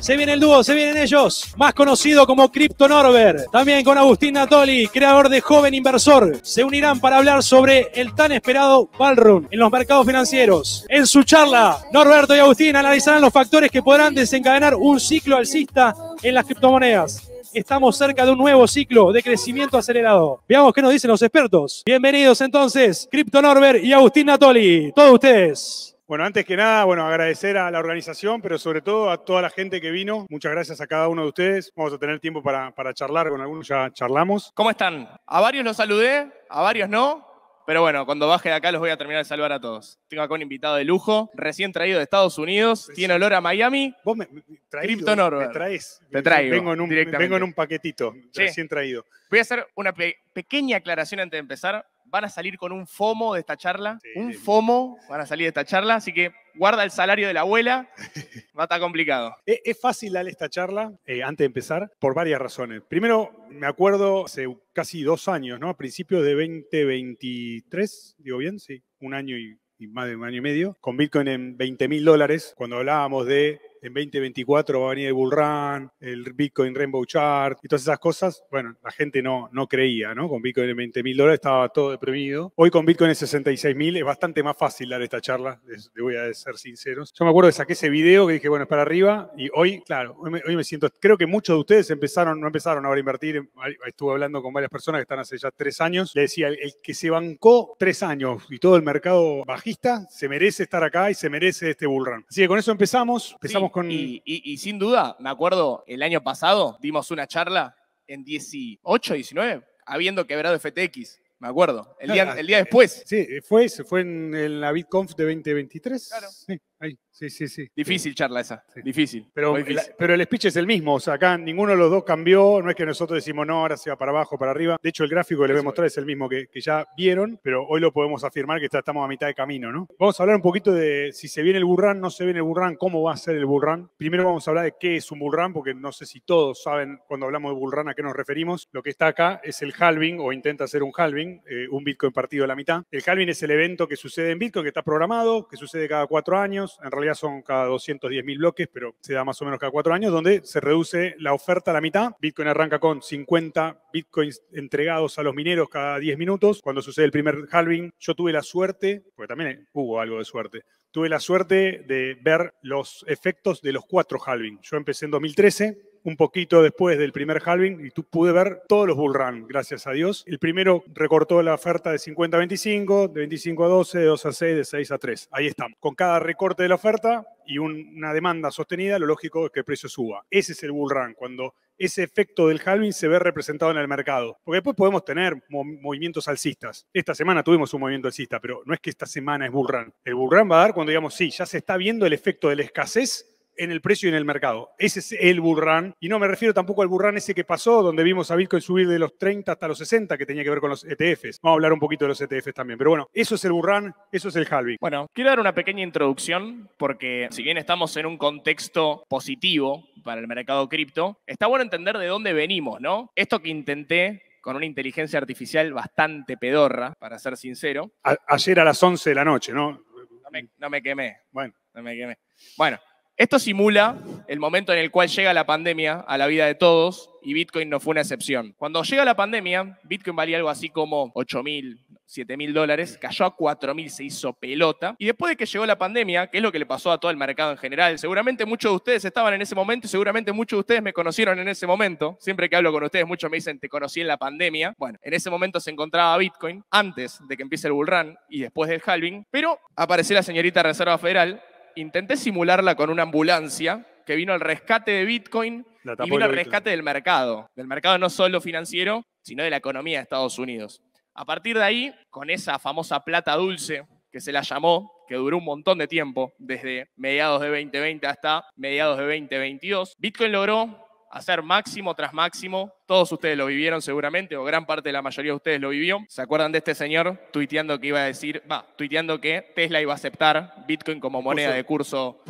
Se viene el dúo, se vienen ellos, más conocido como Crypto Norbert, también con Agustín Natoli, creador de Joven Inversor. Se unirán para hablar sobre el tan esperado Ballroom en los mercados financieros. En su charla, Norberto y Agustín analizarán los factores que podrán desencadenar un ciclo alcista en las criptomonedas estamos cerca de un nuevo ciclo de crecimiento acelerado. Veamos qué nos dicen los expertos. Bienvenidos entonces, Crypto Norbert y Agustín Natoli, todos ustedes. Bueno, antes que nada, bueno, agradecer a la organización, pero sobre todo a toda la gente que vino. Muchas gracias a cada uno de ustedes. Vamos a tener tiempo para, para charlar, con algunos ya charlamos. ¿Cómo están? A varios los saludé, a varios no. Pero bueno, cuando baje de acá los voy a terminar de salvar a todos. Tengo acá un invitado de lujo, recién traído de Estados Unidos, pues tiene olor a Miami. Vos me, traes. Te eh, traigo. Vengo en un, paquetito, recién traído. Voy a hacer una pequeña aclaración antes de empezar van a salir con un FOMO de esta charla. un FOMO van a salir de esta charla, así que guarda el salario de la abuela, va a estar complicado. Es, fácil darle esta charla, eh, antes de empezar, por varias razones. Primero, me acuerdo hace casi dos años, ¿no? A principios de 2023, digo bien, sí, un año y, y más de un año y medio, con Bitcoin en 20 mil dólares, cuando hablábamos de en 2024 va a venir el Bullrun, el Bitcoin Rainbow Chart y todas esas cosas. Bueno, la gente no, no creía, ¿no? Con Bitcoin en 20 mil dólares estaba todo deprimido. Hoy con Bitcoin en 66 mil es bastante más fácil dar esta charla, les, voy a ser sinceros. Yo me acuerdo que saqué ese video que dije, bueno, es para arriba y hoy, claro, hoy me, siento, creo que muchos de ustedes empezaron, no empezaron ahora a invertir, estuve hablando con varias personas que están hace ya tres años, le decía, el, que se bancó tres años y todo el mercado bajista, se merece estar acá y se merece este bullrun. Así que con eso empezamos. Empezamos y, sin duda, me acuerdo, el año pasado dimos una charla en 18, 19, habiendo quebrado FTX. Me acuerdo, el, día, el día después. Sí, fue se fue en, la BitConf de 2023. Claro sí, sí, sí. Difícil charla esa, difícil. Pero, el speech es el mismo, o sea, acá ninguno de los dos cambió, no es que nosotros decimos, no, ahora se va para abajo, para arriba. De hecho, el gráfico que les voy a mostrar es el mismo que, ya vieron, pero hoy lo podemos afirmar que estamos a mitad de camino, ¿no? Vamos a hablar un poquito de si se viene el bullrun, no se viene el burrán, cómo va a ser el bullrun. Primero vamos a hablar de qué es un burrán, porque no sé si todos saben cuando hablamos de burrán a qué nos referimos. Lo que está acá es el halving, o intenta hacer un halving, eh, un Bitcoin partido a la mitad. El halving es el evento que sucede en Bitcoin, que está programado, que sucede cada cuatro años en realidad son cada 210.000 mil bloques, pero se da más o menos cada cuatro años, donde se reduce la oferta a la mitad. Bitcoin arranca con 50 bitcoins entregados a los mineros cada 10 minutos. Cuando sucede el primer halving, yo tuve la suerte, porque también hubo algo de suerte, tuve la suerte de ver los efectos de los cuatro halving. Yo empecé en 2013 un poquito después del primer halving y tú pude ver todos los bull run, gracias a Dios. El primero recortó la oferta de 50 a 25, de 25 a 12, de 2 a 6, de 6 a 3. Ahí estamos. Con cada recorte de la oferta y una demanda sostenida, lo lógico es que el precio suba. Ese es el bull run, cuando ese efecto del halving se ve representado en el mercado. Porque después podemos tener movimientos alcistas. Esta semana tuvimos un movimiento alcista, pero no es que esta semana es bull run. El bull run va a dar cuando digamos, sí, ya se está viendo el efecto de la escasez en el precio y en el mercado. Ese es el burrán. Y no me refiero tampoco al burrán ese que pasó, donde vimos a Bitcoin subir de los 30 hasta los 60, que tenía que ver con los ETFs. Vamos a hablar un poquito de los ETFs también. Pero bueno, eso es el burrán, eso es el halving. Bueno, quiero dar una pequeña introducción, porque si bien estamos en un contexto positivo para el mercado cripto, está bueno entender de dónde venimos, ¿no? Esto que intenté con una inteligencia artificial bastante pedorra, para ser sincero. ayer a las 11 de la noche, ¿no? No me, no me quemé. Bueno. No me quemé. Bueno, esto simula el momento en el cual llega la pandemia a la vida de todos y Bitcoin no fue una excepción. Cuando llega la pandemia, Bitcoin valía algo así como 8 mil, mil dólares, cayó a 4.000, se hizo pelota. Y después de que llegó la pandemia, que es lo que le pasó a todo el mercado en general, seguramente muchos de ustedes estaban en ese momento y seguramente muchos de ustedes me conocieron en ese momento. Siempre que hablo con ustedes, muchos me dicen, te conocí en la pandemia. Bueno, en ese momento se encontraba Bitcoin antes de que empiece el bull run y después del halving, pero apareció la señorita Reserva Federal intenté simularla con una ambulancia que vino al rescate de Bitcoin y vino al rescate del mercado, del mercado no solo financiero, sino de la economía de Estados Unidos. A partir de ahí, con esa famosa plata dulce que se la llamó, que duró un montón de tiempo, desde mediados de 2020 hasta mediados de 2022, Bitcoin logró hacer máximo tras máximo. Todos ustedes lo vivieron seguramente, o gran parte de la mayoría de ustedes lo vivió. ¿Se acuerdan de este señor tuiteando que iba a decir, va, tuiteando que Tesla iba a aceptar Bitcoin como moneda de curso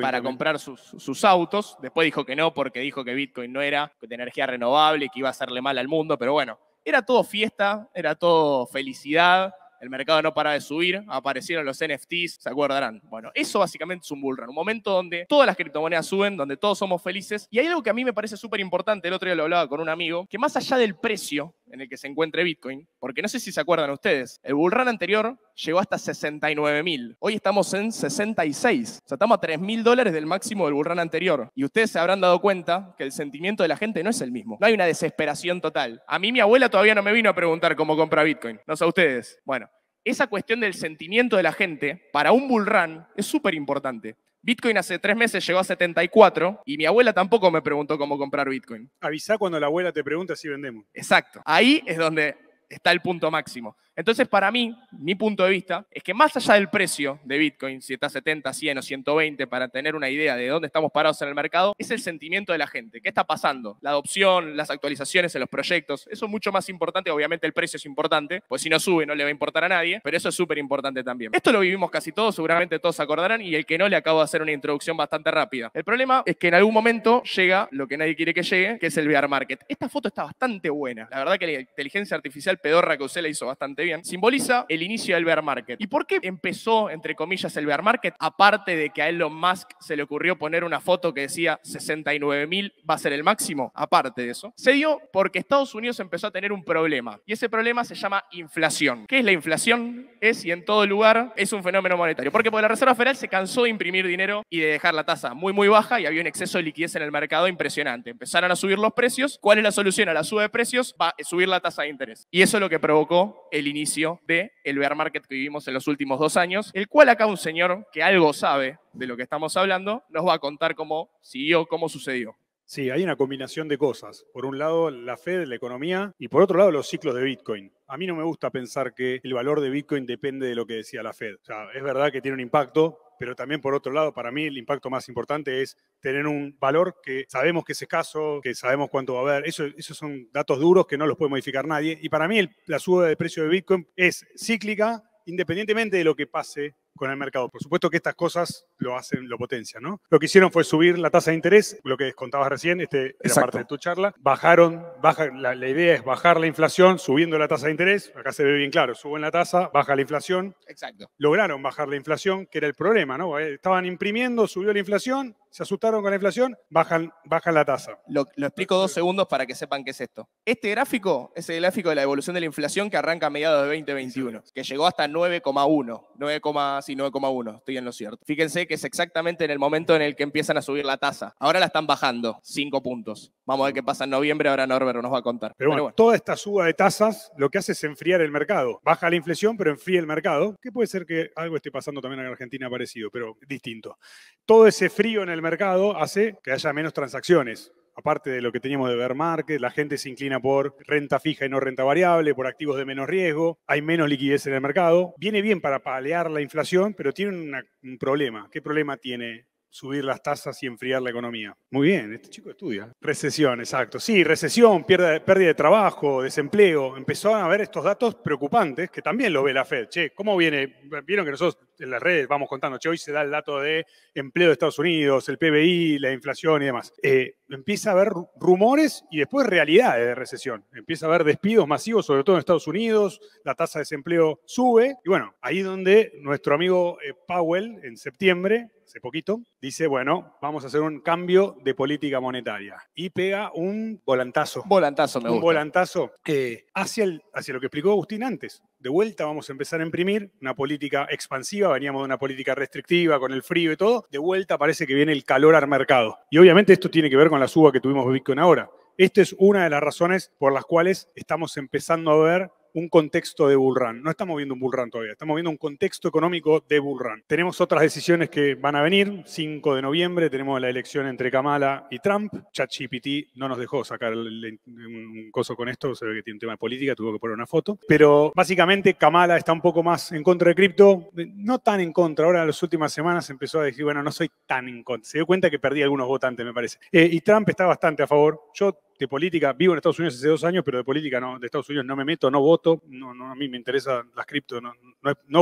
para, comprar sus, autos? Después dijo que no, porque dijo que Bitcoin no era de energía renovable, que iba a hacerle mal al mundo, pero bueno, era todo fiesta, era todo felicidad el mercado no para de subir, aparecieron los NFTs, se acordarán. Bueno, eso básicamente es un bullrun, un momento donde todas las criptomonedas suben, donde todos somos felices. Y hay algo que a mí me parece súper importante, el otro día lo hablaba con un amigo, que más allá del precio, en el que se encuentre Bitcoin, porque no sé si se acuerdan ustedes, el bullrun anterior llegó hasta 69.000. Hoy estamos en 66. O sea, estamos a 3.000 dólares del máximo del bullrun anterior. Y ustedes se habrán dado cuenta que el sentimiento de la gente no es el mismo. No hay una desesperación total. A mí mi abuela todavía no me vino a preguntar cómo compra Bitcoin. No sé a ustedes. Bueno, esa cuestión del sentimiento de la gente para un bullrun es súper importante. Bitcoin hace tres meses llegó a 74 y mi abuela tampoco me preguntó cómo comprar Bitcoin. Avisa cuando la abuela te pregunta si vendemos. Exacto. Ahí es donde está el punto máximo. Entonces, para mí, mi punto de vista es que más allá del precio de Bitcoin, si está 70, 100 o 120, para tener una idea de dónde estamos parados en el mercado, es el sentimiento de la gente. ¿Qué está pasando? La adopción, las actualizaciones en los proyectos. Eso es mucho más importante. Obviamente, el precio es importante, pues si no sube, no le va a importar a nadie, pero eso es súper importante también. Esto lo vivimos casi todos, seguramente todos acordarán, y el que no le acabo de hacer una introducción bastante rápida. El problema es que en algún momento llega lo que nadie quiere que llegue, que es el bear market. Esta foto está bastante buena. La verdad que la inteligencia artificial pedorra que usted la hizo bastante bien simboliza el inicio del bear market. ¿Y por qué empezó, entre comillas, el bear market? Aparte de que a Elon Musk se le ocurrió poner una foto que decía 69.000 va a ser el máximo, aparte de eso, se dio porque Estados Unidos empezó a tener un problema. Y ese problema se llama inflación. ¿Qué es la inflación? Es y en todo lugar es un fenómeno monetario. Porque por la Reserva Federal se cansó de imprimir dinero y de dejar la tasa muy, muy baja y había un exceso de liquidez en el mercado impresionante. Empezaron a subir los precios. ¿Cuál es la solución a la suba de precios? Va a eh, subir la tasa de interés. Y eso es lo que provocó el inicio inicio del el bear market que vivimos en los últimos dos años, el cual acá un señor que algo sabe de lo que estamos hablando nos va a contar cómo siguió, cómo sucedió. Sí, hay una combinación de cosas. Por un lado, la Fed, la economía, y por otro lado, los ciclos de Bitcoin. A mí no me gusta pensar que el valor de Bitcoin depende de lo que decía la Fed. O sea, es verdad que tiene un impacto, pero también por otro lado, para mí el impacto más importante es tener un valor que sabemos que es escaso, que sabemos cuánto va a haber. Eso, esos son datos duros que no los puede modificar nadie. Y para mí la suba de precio de Bitcoin es cíclica, independientemente de lo que pase con el mercado. Por supuesto que estas cosas lo hacen, lo potencian, ¿no? Lo que hicieron fue subir la tasa de interés, lo que contabas recién, este era parte de tu charla. Bajaron, baja, la, la, idea es bajar la inflación subiendo la tasa de interés. Acá se ve bien claro, suben la tasa, baja la inflación. Exacto. Lograron bajar la inflación, que era el problema, ¿no? Eh, estaban imprimiendo, subió la inflación, se asustaron con la inflación, bajan, bajan la tasa. Lo, explico dos segundos para que sepan qué es esto. Este gráfico es el gráfico de la evolución de la inflación que arranca a mediados de 2021, que llegó hasta 9,1, 9, sí, 9,1, estoy en lo cierto. Fíjense que es exactamente en el momento en el que empiezan a subir la tasa. Ahora la están bajando, 5 puntos. Vamos a ver qué pasa en noviembre, ahora Norbert nos va a contar. Pero, bueno, toda esta suba de tasas lo que hace es enfriar el mercado. Baja la inflación, pero enfría el mercado, que puede ser que algo esté pasando también en Argentina parecido, pero distinto. Todo ese frío en el mercado hace que haya menos transacciones. Aparte de lo que teníamos de bear market, la gente se inclina por renta fija y no renta variable, por activos de menos riesgo, hay menos liquidez en el mercado. Viene bien para paliar la inflación, pero tiene un problema. ¿Qué problema tiene subir las tasas y enfriar la economía. Muy bien, este chico estudia. Recesión, exacto. Sí, recesión, pérdida, de trabajo, desempleo. Empezaron a ver estos datos preocupantes que también lo ve la Fed. Che, ¿cómo viene? Vieron que nosotros en las redes vamos contando, che, hoy se da el dato de empleo de Estados Unidos, el PBI, la inflación y demás. Eh, empieza a haber rumores y después realidades de recesión. Empieza a haber despidos masivos, sobre todo en Estados Unidos, la tasa de desempleo sube. Y bueno, ahí donde nuestro amigo eh, Powell en septiembre hace poquito, dice, bueno, vamos a hacer un cambio de política monetaria. Y pega un volantazo. Volantazo, me gusta. Un volantazo eh, hacia, hacia lo que explicó Agustín antes. De vuelta vamos a empezar a imprimir una política expansiva, veníamos de una política restrictiva con el frío y todo. De vuelta parece que viene el calor al mercado. Y obviamente esto tiene que ver con la suba que tuvimos Bitcoin ahora. Esta es una de las razones por las cuales estamos empezando a ver un contexto de bullrun. No estamos viendo un bullrun todavía, estamos viendo un contexto económico de bullrun. Tenemos otras decisiones que van a venir. 5 de noviembre tenemos la elección entre Kamala y Trump. ChatGPT no nos dejó sacar un coso con esto, se ve que tiene un tema de política, tuvo que poner una foto. Pero básicamente Kamala está un poco más en contra de cripto, no tan en contra. Ahora en las últimas semanas empezó a decir, bueno, no soy tan en contra. Se dio cuenta que perdí algunos votantes, me parece. Eh, y Trump está bastante a favor. Yo de política, vivo en Estados Unidos hace dos años, pero de política no, de Estados Unidos no me meto, no voto, no, no a mí me interesan las cripto, no,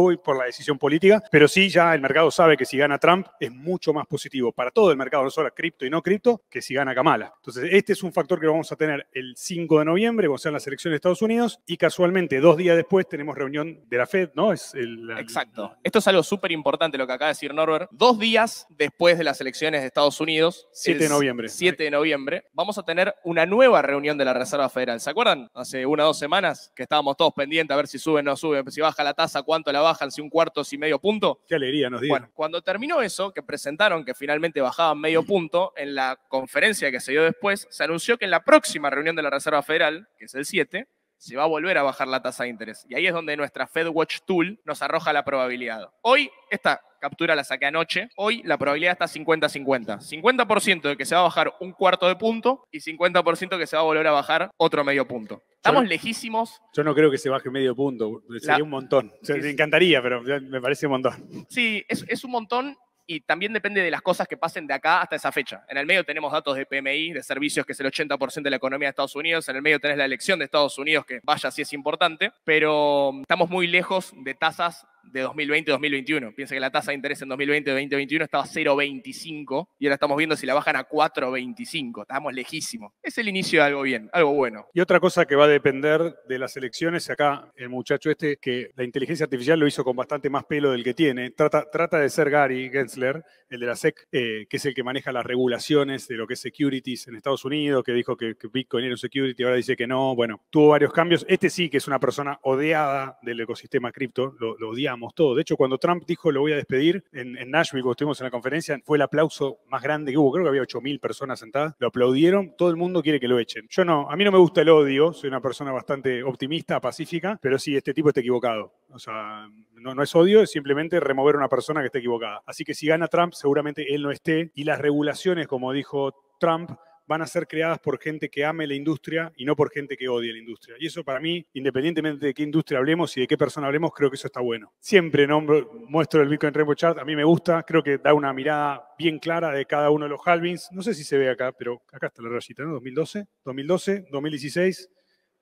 voy por la decisión política, pero sí ya el mercado sabe que si gana Trump es mucho más positivo para todo el mercado, no solo cripto y no cripto, que si gana Kamala. Entonces, este es un factor que vamos a tener el 5 de noviembre, o sea, las elecciones de Estados Unidos, y casualmente dos días después tenemos reunión de la Fed, ¿no? Es el, Exacto. Esto es algo súper importante lo que acaba de decir Norbert. Dos días después de las elecciones de Estados Unidos, 7 de noviembre. 7 de noviembre, vamos a tener una nueva reunión de la Reserva Federal. ¿Se acuerdan? Hace una o dos semanas que estábamos todos pendientes a ver si suben o no suben, si baja la tasa, cuánto la bajan, si un cuarto, si medio punto. Qué alegría nos dieron. Bueno, cuando terminó eso, que presentaron que finalmente bajaban medio mm. punto, en la conferencia que se dio después, se anunció que en la próxima reunión de la Reserva Federal, que es el 7, se va a volver a bajar la tasa de interés. Y ahí es donde nuestra FedWatch Tool nos arroja la probabilidad. Hoy esta captura la saqué anoche, hoy la probabilidad está 50-50. 50%, de que se va a bajar un cuarto de punto y 50% que se va a volver a bajar otro medio punto. Estamos lejísimos. Yo no creo que se baje medio punto, sería un montón. me encantaría, pero me parece un montón. Sí, es un montón y también depende de las cosas que pasen de acá hasta esa fecha. En el medio tenemos datos de PMI, de servicios, que es el 80% de la economía de Estados Unidos. En el medio tenés la elección de Estados Unidos, que vaya si es importante, pero mm, estamos muy lejos de tasas de 2020-2021. Piensa que la tasa de interés en 2020-2021 estaba 0,25 y ahora estamos viendo si la bajan a 4,25. Estamos lejísimos. Es el inicio de algo bien, algo bueno. Y otra cosa que va a depender de las elecciones, acá el muchacho este, que la inteligencia artificial lo hizo con bastante más pelo del que tiene, trata, trata de ser Gary Gensler, el de la SEC, eh, que es el que maneja las regulaciones de lo que es securities en Estados Unidos, que dijo que, Bitcoin era un security, ahora dice que no. Bueno, tuvo varios cambios. Este sí que es una persona odiada del ecosistema cripto, lo, lo odiamos de hecho, cuando Trump dijo lo voy a despedir en, Nashville, cuando estuvimos en la conferencia, fue el aplauso más grande que hubo. Creo que había 8.000 personas sentadas. Lo aplaudieron. Todo el mundo quiere que lo echen. Yo no, a mí no me gusta el odio. Soy una persona bastante optimista, pacífica, pero sí, este tipo está equivocado. O sea, no, no, es odio, es simplemente remover a una persona que está equivocada. Así que si gana Trump, seguramente él no esté. Y las regulaciones, como dijo Trump, van a ser creadas por gente que ame la industria y no por gente que odie la industria. Y eso para mí, independientemente de qué industria hablemos y de qué persona hablemos, creo que eso está bueno. Siempre muestro el Bitcoin Rainbow Chart, a mí me gusta, creo que da una mirada bien clara de cada uno de los halvings. No sé si se ve acá, pero acá está la rayita, ¿no? 2012, 2012, 2016,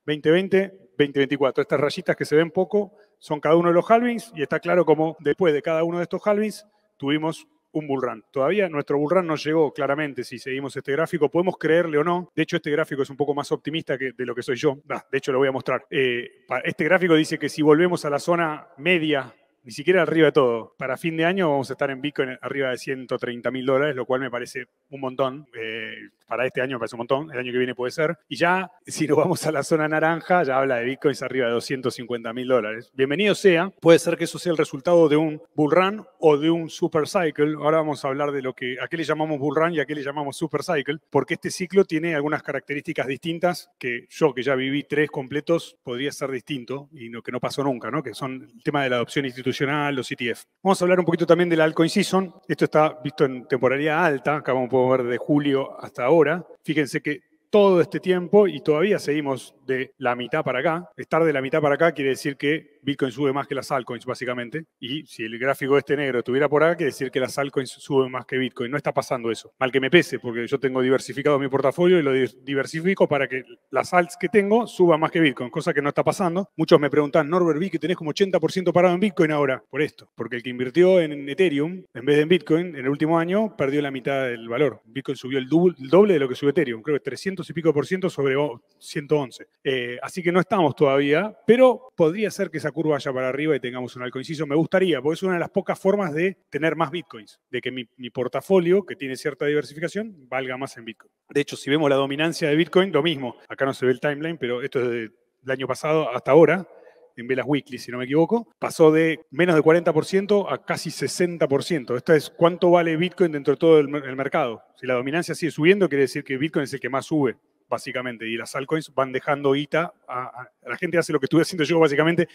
2020, 2024. Estas rayitas que se ven poco son cada uno de los halvings y está claro cómo después de cada uno de estos halvings tuvimos un bullrun. Todavía nuestro bullrun no llegó, claramente, si seguimos este gráfico. Podemos creerle o no. De hecho, este gráfico es un poco más optimista que de lo que soy yo. de hecho, lo voy a mostrar. Eh, este gráfico dice que si volvemos a la zona media ni siquiera arriba de todo. Para fin de año vamos a estar en Bitcoin arriba de 130 mil dólares, lo cual me parece un montón. Eh, para este año me parece un montón, el año que viene puede ser. Y ya, si nos vamos a la zona naranja, ya habla de Bitcoin arriba de 250 mil dólares. Bienvenido sea, puede ser que eso sea el resultado de un bull run o de un super cycle. Ahora vamos a hablar de lo que a qué le llamamos bull run y a qué le llamamos super cycle, porque este ciclo tiene algunas características distintas que yo, que ya viví tres completos, podría ser distinto y lo que no pasó nunca, ¿no? que son el tema de la adopción institucional los ETF. Vamos a hablar un poquito también del altcoin season. Esto está visto en temporalidad alta, acá vamos a ver de julio hasta ahora. Fíjense que todo este tiempo y todavía seguimos de la mitad para acá. Estar de la mitad para acá quiere decir que Bitcoin sube más que las altcoins, básicamente. Y si el gráfico este negro estuviera por acá, quiere decir que las altcoins suben más que Bitcoin. No está pasando eso. Mal que me pese, porque yo tengo diversificado mi portafolio y lo diversifico para que las altcoins que tengo suban más que Bitcoin, cosa que no está pasando. Muchos me preguntan, Norbert, vi que tenés como 80% parado en Bitcoin ahora. Por esto, porque el que invirtió en Ethereum, en vez de en Bitcoin, en el último año perdió la mitad del valor. Bitcoin subió el doble de lo que sube Ethereum, creo que 300 y pico por ciento sobre 111. Eh, así que no estamos todavía, pero podría ser que esa curva vaya para arriba y tengamos un alcohol inciso. Me gustaría, porque es una de las pocas formas de tener más bitcoins, de que mi, portafolio, que tiene cierta diversificación, valga más en bitcoin. De hecho, si vemos la dominancia de bitcoin, lo mismo. Acá no se ve el timeline, pero esto es del año pasado hasta ahora en velas weekly, si no me equivoco, pasó de menos de 40% a casi 60%. Esto es cuánto vale Bitcoin dentro de todo el mercado. Si la dominancia sigue subiendo, quiere decir que Bitcoin es el que más sube básicamente, y las altcoins van dejando ITA, a, la gente hace lo que estuve haciendo yo básicamente,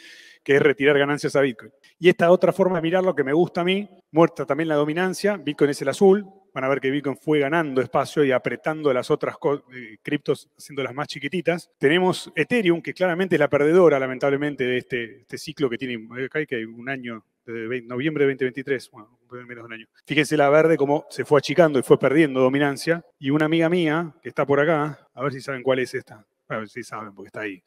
que es retirar ganancias a Bitcoin. Y esta otra forma de lo que me gusta a mí, muerta también la dominancia, Bitcoin es el azul, van a ver que Bitcoin fue ganando espacio y apretando las otras eh, criptos, haciéndolas más chiquititas. Tenemos Ethereum, que claramente es la perdedora, lamentablemente, de este, este ciclo que tiene, eh, que hay un año este, noviembre de 2023, bueno, menos de un año. Fíjense la verde cómo se fue achicando y fue perdiendo dominancia. Y una amiga mía, que está por acá, a ver si saben cuál es esta. A ver si saben, porque está ahí.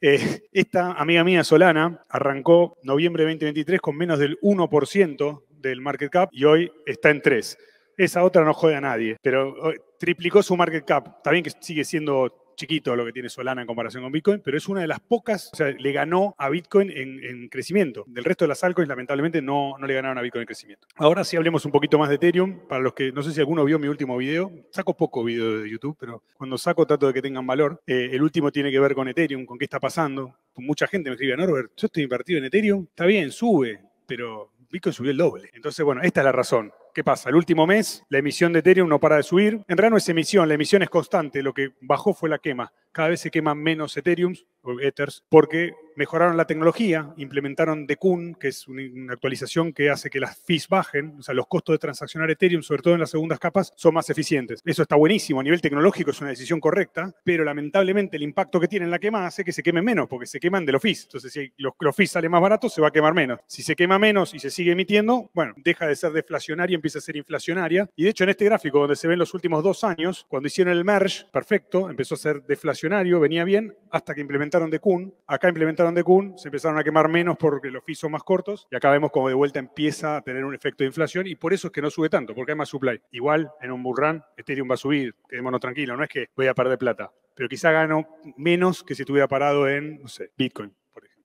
Eh, esta amiga mía, Solana, arrancó noviembre de 2023 con menos del 1% del market cap y hoy está en 3. Esa otra no jode a nadie, pero eh, triplicó su market cap. Está bien que sigue siendo chiquito lo que tiene Solana en comparación con Bitcoin, pero es una de las pocas, o sea, le ganó a Bitcoin en, crecimiento. Del resto de las altcoins, lamentablemente, no, no le ganaron a Bitcoin en crecimiento. Ahora sí hablemos un poquito más de Ethereum. Para los que, no sé si alguno vio mi último video, saco poco video de YouTube, pero cuando saco trato de que tengan valor. Eh, el último tiene que ver con Ethereum, con qué está pasando. Mucha gente me escribe, Norbert, yo estoy invertido en Ethereum, está bien, sube, pero Bitcoin subió el doble. Entonces, bueno, esta es la razón. ¿Qué pasa? El último mes la emisión de Ethereum no para de subir. En realidad no es emisión, la emisión es constante. Lo que bajó fue la quema cada vez se queman menos Ethereum, o Ethers, porque mejoraron la tecnología, implementaron Decun, que es una actualización que hace que las fees bajen, o sea, los costos de transaccionar Ethereum, sobre todo en las segundas capas, son más eficientes. Eso está buenísimo, a nivel tecnológico es una decisión correcta, pero lamentablemente el impacto que tiene en la quema hace que se quemen menos, porque se queman de los fees. Entonces, si los, fees salen más barato, se va a quemar menos. Si se quema menos y se sigue emitiendo, bueno, deja de ser deflacionaria, y empieza a ser inflacionaria. Y de hecho, en este gráfico donde se ven los últimos dos años, cuando hicieron el merge, perfecto, empezó a ser deflacionaria venía bien, hasta que implementaron de Kuhn. Acá implementaron de Kuhn, se empezaron a quemar menos porque los son más cortos, y acá vemos como de vuelta empieza a tener un efecto de inflación, y por eso es que no sube tanto, porque hay más supply. Igual, en un bullrun, Ethereum va a subir, quedémonos tranquilos, no es que voy a perder plata, pero quizá gano menos que si estuviera parado en, no sé, Bitcoin,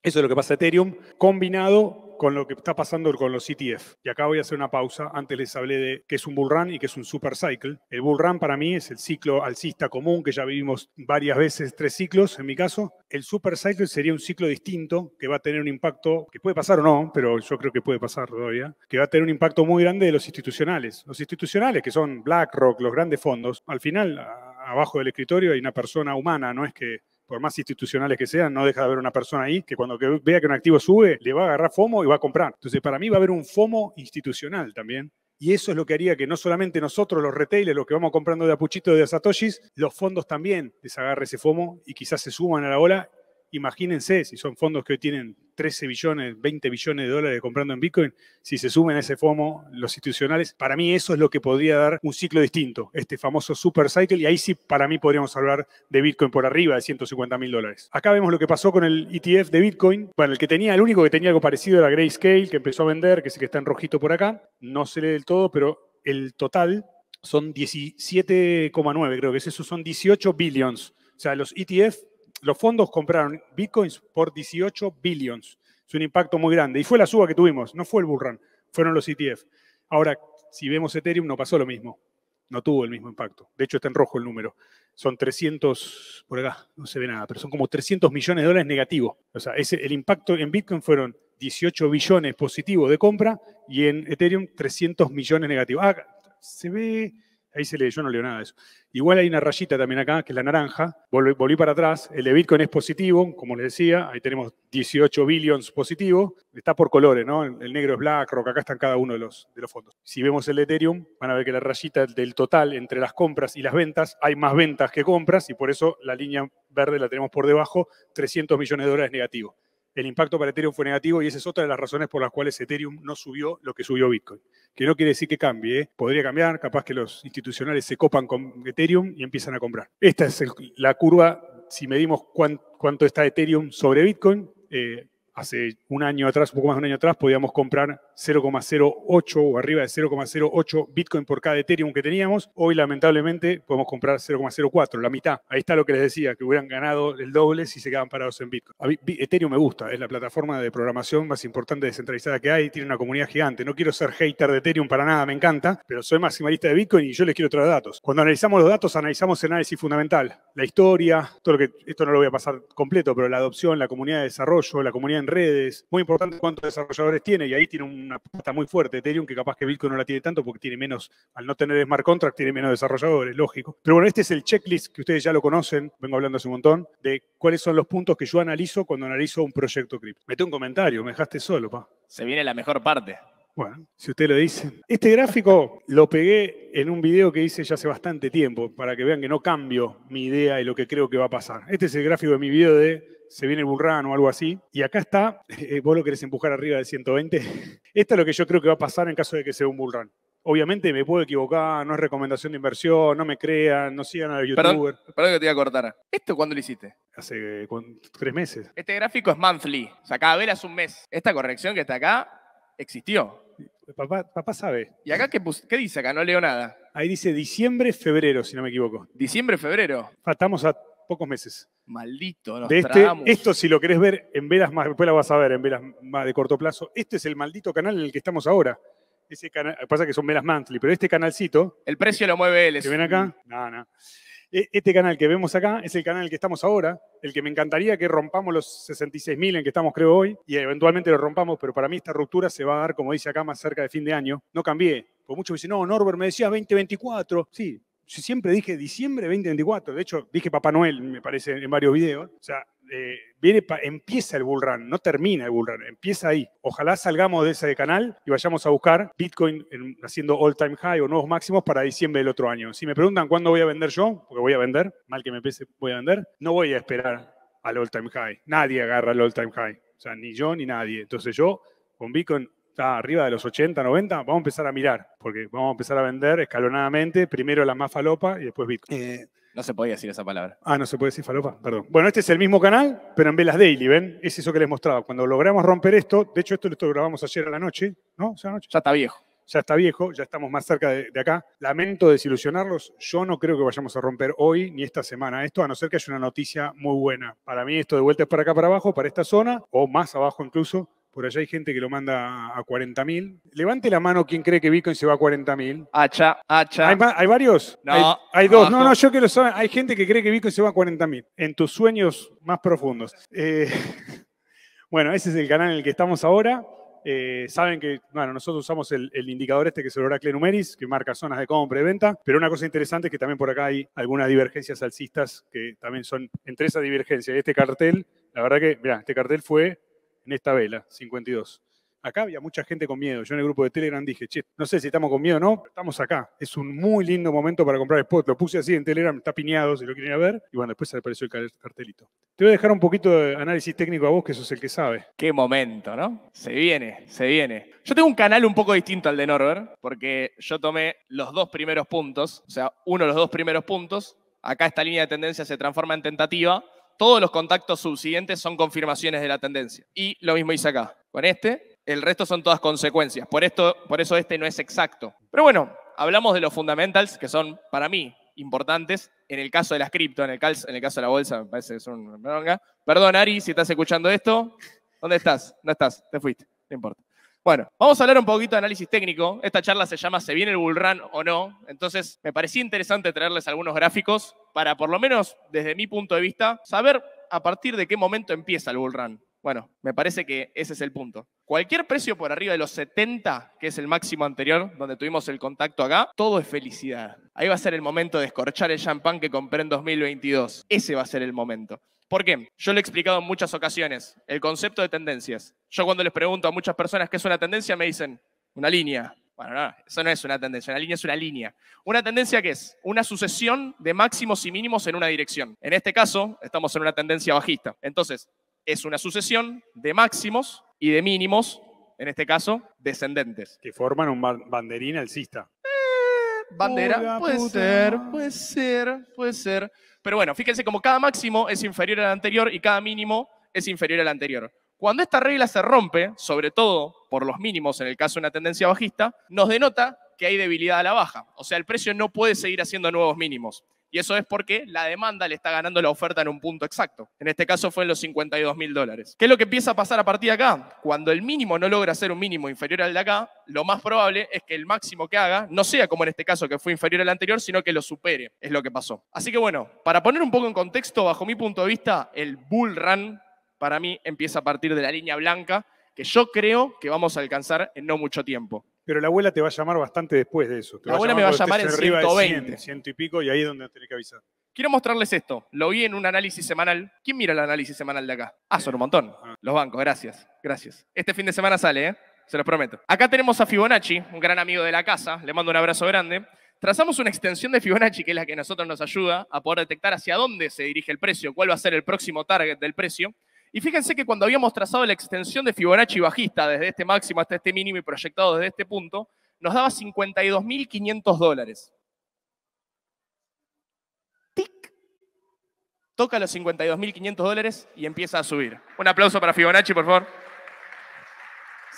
Eso es lo que pasa Ethereum, combinado con lo que está pasando con los ETF. Y acá voy a hacer una pausa. Antes les hablé de qué es un bull run y qué es un super cycle. El bull run para mí es el ciclo alcista común que ya vivimos varias veces, tres ciclos en mi caso. El super cycle sería un ciclo distinto que va a tener un impacto, que puede pasar o no, pero yo creo que puede pasar todavía, que va a tener un impacto muy grande de los institucionales. Los institucionales, que son BlackRock, los grandes fondos, al final abajo del escritorio hay una persona humana, no es que por más institucionales que sean, no deja de haber una persona ahí que cuando vea que un activo sube, le va a agarrar FOMO y va a comprar. Entonces, para mí va a haber un FOMO institucional también. Y eso es lo que haría que no solamente nosotros, los retailers, los que vamos comprando de Apuchito de Satoshis, los fondos también les agarre ese FOMO y quizás se suman a la ola. Imagínense si son fondos que hoy tienen 13 billones, 20 billones de dólares comprando en Bitcoin, si se sumen a ese FOMO los institucionales, para mí eso es lo que podría dar un ciclo distinto, este famoso super cycle, y ahí sí para mí podríamos hablar de Bitcoin por arriba de 150 mil dólares. Acá vemos lo que pasó con el ETF de Bitcoin. Bueno, el que tenía, el único que tenía algo parecido era Grayscale, que empezó a vender, que es el que está en rojito por acá. No se lee del todo, pero el total son 17,9, creo que es eso, son 18 billions. O sea, los ETF los fondos compraron bitcoins por 18 billions. Es un impacto muy grande. Y fue la suba que tuvimos, no fue el bullrun, fueron los ETF. Ahora, si vemos Ethereum, no pasó lo mismo. No tuvo el mismo impacto. De hecho, está en rojo el número. Son 300, por acá no se ve nada, pero son como 300 millones de dólares negativos. O sea, el impacto en Bitcoin fueron 18 billones positivos de compra y en Ethereum 300 millones negativos. Ah, se ve, Ahí se lee, yo no leo nada de eso. Igual hay una rayita también acá, que es la naranja. Volví, para atrás. El de Bitcoin es positivo, como les decía. Ahí tenemos 18 billions positivo. Está por colores, ¿no? El negro es BlackRock, acá están cada uno de los, de los fondos. Si vemos el Ethereum, van a ver que la rayita del total entre las compras y las ventas, hay más ventas que compras y por eso la línea verde la tenemos por debajo, 300 millones de dólares negativo el impacto para Ethereum fue negativo y esa es otra de las razones por las cuales Ethereum no subió lo que subió Bitcoin. Que no quiere decir que cambie, ¿eh? podría cambiar, capaz que los institucionales se copan con Ethereum y empiezan a comprar. Esta es la curva, si medimos cuánto está Ethereum sobre Bitcoin, eh, hace un año atrás, un poco más de un año atrás, podíamos comprar 0,08 o arriba de 0,08 Bitcoin por cada Ethereum que teníamos. Hoy, lamentablemente, podemos comprar 0,04, la mitad. Ahí está lo que les decía, que hubieran ganado el doble si se quedaban parados en Bitcoin. A mí, Ethereum me gusta, es la plataforma de programación más importante descentralizada que hay, tiene una comunidad gigante. No quiero ser hater de Ethereum para nada, me encanta, pero soy maximalista de Bitcoin y yo les quiero traer datos. Cuando analizamos los datos, analizamos el análisis fundamental, la historia, todo lo que, esto no lo voy a pasar completo, pero la adopción, la comunidad de desarrollo, la comunidad redes. Muy importante cuántos desarrolladores tiene y ahí tiene una pata muy fuerte Ethereum que capaz que Bitcoin no la tiene tanto porque tiene menos, al no tener smart contract tiene menos desarrolladores, lógico. Pero bueno, este es el checklist que ustedes ya lo conocen, vengo hablando hace un montón, de cuáles son los puntos que yo analizo cuando analizo un proyecto cripto. Mete un comentario, me dejaste solo, pa. Se viene la mejor parte. Bueno, si usted lo dice. Este gráfico lo pegué en un video que hice ya hace bastante tiempo, para que vean que no cambio mi idea y lo que creo que va a pasar. Este es el gráfico de mi video de se viene el bullrun o algo así. Y acá está, eh, vos lo querés empujar arriba de 120. Esto es lo que yo creo que va a pasar en caso de que sea un bullrun. Obviamente me puedo equivocar, no es recomendación de inversión, no me crean, no sigan al youtuber. Perdón, que te iba a cortar. ¿Esto cuándo lo hiciste? Hace tres meses. Este gráfico es monthly, o sea, cada vela hace un mes. Esta corrección que está acá existió. Papá, sabe. ¿Y acá qué, qué dice acá? No leo nada. Ahí dice diciembre, febrero, si no me equivoco. Diciembre, febrero. Estamos a pocos meses. Maldito, nos de este, Esto, si lo querés ver en velas más, después la vas a ver en velas más de corto plazo. Este es el maldito canal en el que estamos ahora. Ese canal, pasa que son velas monthly, pero este canalcito. El precio lo mueve él. ¿Se ven acá? No, no. E, este canal que vemos acá es el canal en el que estamos ahora, el que me encantaría que rompamos los 66.000 en que estamos creo hoy, y eventualmente lo rompamos, pero para mí esta ruptura se va a dar, como dice acá, más cerca de fin de año. No cambié, porque muchos me dicen, no, Norbert, me decía 2024. Sí, yo siempre dije diciembre 2024, de hecho dije Papá Noel, me parece, en varios videos, o sea, eh, viene empieza el bull run, no termina el bull empieza ahí. Ojalá salgamos de ese canal y vayamos a buscar Bitcoin haciendo all time high o nuevos máximos para diciembre del otro año. Si me preguntan cuándo voy a vender yo, porque voy a vender, mal que me pese, voy a vender, no voy a esperar al all time high. Nadie agarra el all time high, o sea, ni yo ni nadie. Entonces yo con Bitcoin está arriba de los 80, 90, vamos a empezar a mirar, porque vamos a empezar a vender escalonadamente, primero la más falopa y después Bitcoin. Eh, no se podía decir esa palabra. Ah, no se puede decir falopa, perdón. Bueno, este es el mismo canal, pero en velas daily, ¿ven? Es eso que les mostraba. Cuando logramos romper esto, de hecho esto lo grabamos ayer a la noche, ¿no? O sea, anoche. Ya está viejo. Ya está viejo, ya estamos más cerca de, de, acá. Lamento desilusionarlos, yo no creo que vayamos a romper hoy ni esta semana esto, a no ser que haya una noticia muy buena. Para mí esto de vuelta es para acá, para abajo, para esta zona, o más abajo incluso, por allá hay gente que lo manda a 40.000. Levante la mano quien cree que Bitcoin se va a 40.000. Hacha, hacha. ¿Hay, varios? No. Hay, dos. No, no, yo que lo Hay gente que cree que Bitcoin se va a 40.000. En tus sueños más profundos. Eh, bueno, ese es el canal en el que estamos ahora. Eh, saben que, bueno, nosotros usamos el, indicador este que es el Oracle Numeris, que marca zonas de compra y venta, pero una cosa interesante es que también por acá hay algunas divergencias alcistas que también son entre esa divergencia y este cartel, la verdad que, mira, este cartel fue en esta vela, 52. Acá había mucha gente con miedo. Yo en el grupo de Telegram dije, che, no sé si estamos con miedo o no, estamos acá. Es un muy lindo momento para comprar spot. Lo puse así en Telegram, está piñado si lo quieren ver. Y bueno, después apareció el cartelito. Te voy a dejar un poquito de análisis técnico a vos, que sos el que sabe. Qué momento, ¿no? Se viene, se viene. Yo tengo un canal un poco distinto al de Norbert, porque yo tomé los dos primeros puntos, o sea, uno de los dos primeros puntos. Acá esta línea de tendencia se transforma en tentativa todos los contactos subsiguientes son confirmaciones de la tendencia. Y lo mismo hice acá. Con este, el resto son todas consecuencias. Por, esto, por eso este no es exacto. Pero bueno, hablamos de los fundamentals, que son para mí importantes. En el caso de las cripto, en el, en el caso de la bolsa, me parece que son una Perdón, Ari, si estás escuchando esto. ¿Dónde estás? No estás, te fuiste, no importa. Bueno, vamos a hablar un poquito de análisis técnico. Esta charla se llama ¿Se viene el bullrun o no? Entonces, me parecía interesante traerles algunos gráficos para, por lo menos desde mi punto de vista, saber a partir de qué momento empieza el bullrun. Bueno, me parece que ese es el punto. Cualquier precio por arriba de los 70, que es el máximo anterior, donde tuvimos el contacto acá, todo es felicidad. Ahí va a ser el momento de escorchar el champán que compré en 2022. Ese va a ser el momento. ¿Por qué? Yo lo he explicado en muchas ocasiones, el concepto de tendencias. Yo cuando les pregunto a muchas personas qué es una tendencia, me dicen, una línea. Bueno, no, eso no es una tendencia, una línea es una línea. ¿Una tendencia que es? Una sucesión de máximos y mínimos en una dirección. En este caso, estamos en una tendencia bajista. Entonces, es una sucesión de máximos y de mínimos en este caso, descendentes. Que forman un banderín alcista bandera. puede ser, puede ser, puede ser. Pero bueno, fíjense como cada máximo es inferior al anterior y cada mínimo es inferior al anterior. Cuando esta regla se rompe, sobre todo por los mínimos en el caso de una tendencia bajista, nos denota que hay debilidad a la baja. O sea, el precio no puede seguir haciendo nuevos mínimos. Y eso es porque la demanda le está ganando la oferta en un punto exacto. En este caso fue en los 52 mil dólares. ¿Qué es lo que empieza a pasar a partir de acá? Cuando el mínimo no logra ser un mínimo inferior al de acá, lo más probable es que el máximo que haga no sea como en este caso que fue inferior al anterior, sino que lo supere. Es lo que pasó. Así que bueno, para poner un poco en contexto, bajo mi punto de vista, el bull run para mí empieza a partir de la línea blanca que yo creo que vamos a alcanzar en no mucho tiempo. Pero la abuela te va a llamar bastante después de eso. la abuela me va a llamar en 120. 100, y pico, y ahí es donde tenés que avisar. Quiero mostrarles esto. Lo vi en un análisis semanal. ¿Quién mira el análisis semanal de acá? Ah, son un montón. Los bancos, gracias. Gracias. Este fin de semana sale, ¿eh? Se los prometo. Acá tenemos a Fibonacci, un gran amigo de la casa. Le mando un abrazo grande. Trazamos una extensión de Fibonacci, que es la que nosotros nos ayuda a poder detectar hacia dónde se dirige el precio, cuál va a ser el próximo target del precio. Y fíjense que cuando habíamos trazado la extensión de Fibonacci bajista desde este máximo hasta este mínimo y proyectado desde este punto, nos daba 52.500 dólares. Tic. Toca los 52.500 dólares y empieza a subir. Un aplauso para Fibonacci, por favor.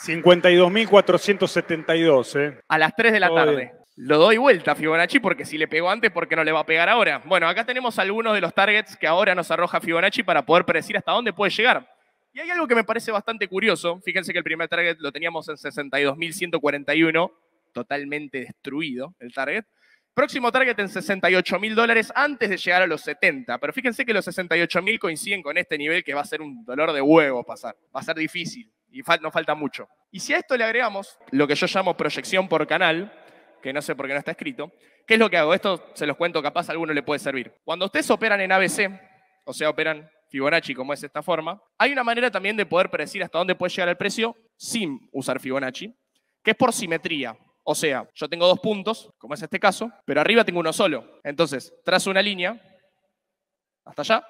52.472. ¿eh? A las 3 de la tarde. Lo doy vuelta a Fibonacci porque si le pegó antes, ¿por qué no le va a pegar ahora? Bueno, acá tenemos algunos de los targets que ahora nos arroja Fibonacci para poder predecir hasta dónde puede llegar. Y hay algo que me parece bastante curioso. Fíjense que el primer target lo teníamos en 62.141, totalmente destruido el target. Próximo target en 68.000 dólares antes de llegar a los 70. Pero fíjense que los 68.000 coinciden con este nivel que va a ser un dolor de huevo pasar. Va a ser difícil y no falta mucho. Y si a esto le agregamos lo que yo llamo proyección por canal, que no sé por qué no está escrito, ¿qué es lo que hago? Esto se los cuento, capaz a alguno le puede servir. Cuando ustedes operan en ABC, o sea, operan Fibonacci como es esta forma, hay una manera también de poder predecir hasta dónde puede llegar el precio sin usar Fibonacci, que es por simetría. O sea, yo tengo dos puntos, como es este caso, pero arriba tengo uno solo. Entonces, trazo una línea hasta allá,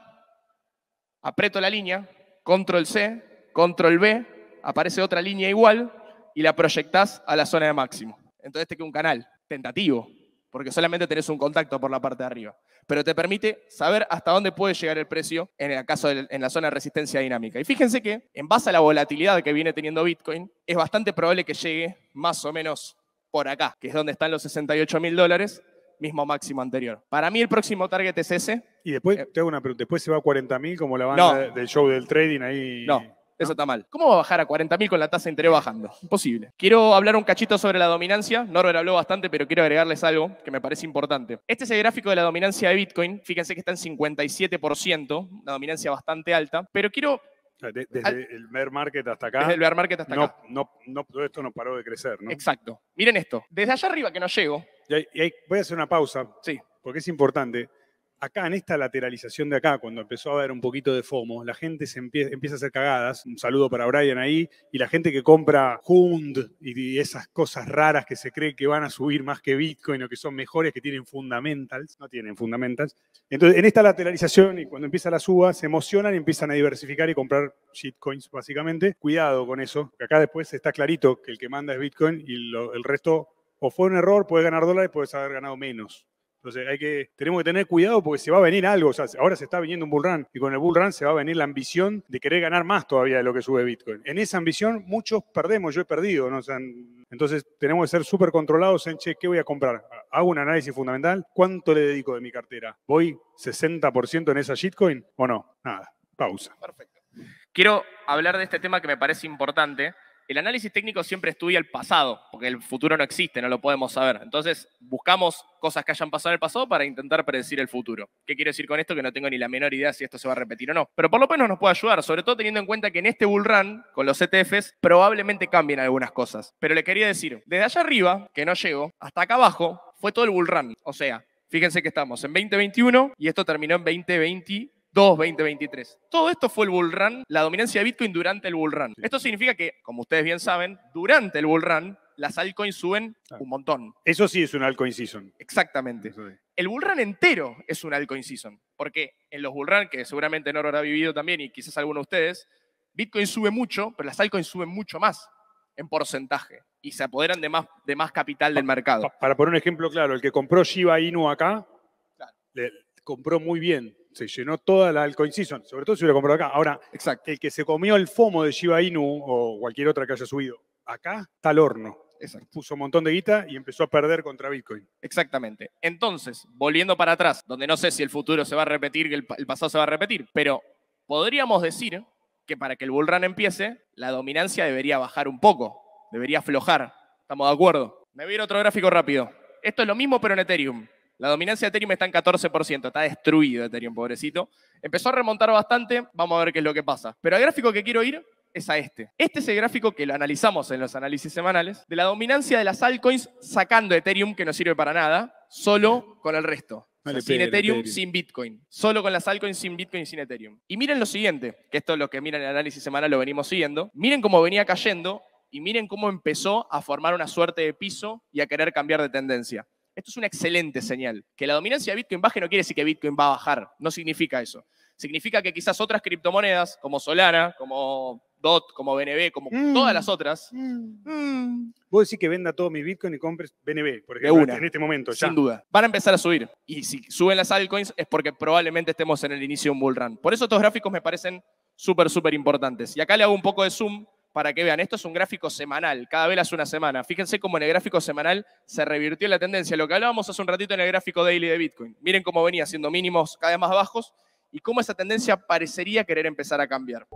aprieto la línea, control C, control B, aparece otra línea igual y la proyectás a la zona de máximo. Entonces te queda un canal tentativo, porque solamente tenés un contacto por la parte de arriba. Pero te permite saber hasta dónde puede llegar el precio en el caso en la zona de resistencia dinámica. Y fíjense que, en base a la volatilidad que viene teniendo Bitcoin, es bastante probable que llegue más o menos por acá, que es donde están los 68 mil dólares, mismo máximo anterior. Para mí el próximo target es ese. Y después, eh, te hago una pregunta, después se va a 40 mil como la banda del show del trading ahí. No, eso está mal. ¿Cómo va a bajar a 40.000 con la tasa de interés bajando? Imposible. Quiero hablar un cachito sobre la dominancia. Norbert habló bastante, pero quiero agregarles algo que me parece importante. Este es el gráfico de la dominancia de Bitcoin. Fíjense que está en 57%, una dominancia bastante alta. Pero quiero desde, el bear market hasta acá. Desde el bear market hasta acá. No, todo esto no paró de crecer, ¿no? Exacto. Miren esto. Desde allá arriba que no llego. Y ahí voy a hacer una pausa. Sí. Porque es importante acá en esta lateralización de acá, cuando empezó a haber un poquito de FOMO, la gente se empieza, a hacer cagadas. Un saludo para Brian ahí. Y la gente que compra Hund y, esas cosas raras que se cree que van a subir más que Bitcoin o que son mejores, que tienen fundamentals, no tienen fundamentals. Entonces, en esta lateralización y cuando empieza la suba, se emocionan y empiezan a diversificar y comprar shitcoins, básicamente. Cuidado con eso, acá después está clarito que el que manda es Bitcoin y el resto o fue un error, puedes ganar dólares, puedes haber ganado menos. Entonces hay que, tenemos que tener cuidado porque se va a venir algo. O sea, ahora se está viniendo un bull run y con el bull run se va a venir la ambición de querer ganar más todavía de lo que sube Bitcoin. En esa ambición muchos perdemos, yo he perdido. O entonces tenemos que ser súper controlados en, che, ¿qué voy a comprar? Hago un análisis fundamental. ¿Cuánto le dedico de mi cartera? ¿Voy 60% en esa shitcoin o no? Nada, pausa. Perfecto. Quiero hablar de este tema que me parece importante el análisis técnico siempre estudia el pasado, porque el futuro no existe, no lo podemos saber. Entonces, buscamos cosas que hayan pasado en el pasado para intentar predecir el futuro. ¿Qué quiero decir con esto? Que no tengo ni la menor idea si esto se va a repetir o no. Pero por lo menos nos puede ayudar, sobre todo teniendo en cuenta que en este bull run, con los ETFs, probablemente cambien algunas cosas. Pero le quería decir, desde allá arriba, que no llego, hasta acá abajo, fue todo el bull run. O sea, fíjense que estamos en 2021 y esto terminó en 2020 2-2023. Todo esto fue el bull run, la dominancia de Bitcoin durante el bull run. Esto significa que, como ustedes bien saben, durante el bull run, las altcoins suben ah. un montón. Eso sí es un altcoin season. Exactamente. El bull run entero es un altcoin season. Porque en los bull que seguramente Noro habrá vivido también y quizás alguno de ustedes, Bitcoin sube mucho, pero las altcoins suben mucho más en porcentaje y se apoderan de más, capital del mercado. Para, poner un ejemplo claro, el que compró Shiba Inu acá, le compró muy bien se llenó toda la Alcoin Season, sobre todo si hubiera comprado acá. Ahora, Exacto. el que se comió el FOMO de Shiba Inu o cualquier otra que haya subido, acá está al horno. Puso un montón de guita y empezó a perder contra Bitcoin. Exactamente. Entonces, volviendo para atrás, donde no sé si el futuro se va a repetir, que el, pasado se va a repetir, pero podríamos decir que para que el bull run empiece, la dominancia debería bajar un poco, debería aflojar. ¿Estamos de acuerdo? Me voy a ir otro gráfico rápido. Esto es lo mismo, pero en Ethereum. La dominancia de Ethereum está en 14%, está destruido Ethereum, pobrecito. Empezó a remontar bastante, vamos a ver qué es lo que pasa. Pero el gráfico que quiero ir es a este. Este es el gráfico que lo analizamos en los análisis semanales, de la dominancia de las altcoins sacando Ethereum, que no sirve para nada, solo con el resto. sin Ethereum, sin Bitcoin. Solo con las altcoins, sin Bitcoin y sin Ethereum. Y miren lo siguiente, que esto es lo que miran en el análisis semanal, lo venimos siguiendo. Miren cómo venía cayendo y miren cómo empezó a formar una suerte de piso y a querer cambiar de tendencia. Esto es una excelente señal. Que la dominancia de Bitcoin baje no quiere decir que Bitcoin va a bajar. No significa eso. Significa que quizás otras criptomonedas, como Solana, como DOT, como BNB, como mm. todas las otras. Mm. Mm. voy a decir que venda todo mi Bitcoin y compres BNB, porque de una, en este momento ya. Sin duda. Van a empezar a subir. Y si suben las altcoins es porque probablemente estemos en el inicio de un bull run. Por eso estos gráficos me parecen súper, súper importantes. Y acá le hago un poco de zoom para que vean, esto es un gráfico semanal, cada vela es una semana. Fíjense cómo en el gráfico semanal se revirtió la tendencia, lo que hablábamos hace un ratito en el gráfico daily de Bitcoin. Miren cómo venía siendo mínimos cada vez más bajos y cómo esa tendencia parecería querer empezar a cambiar.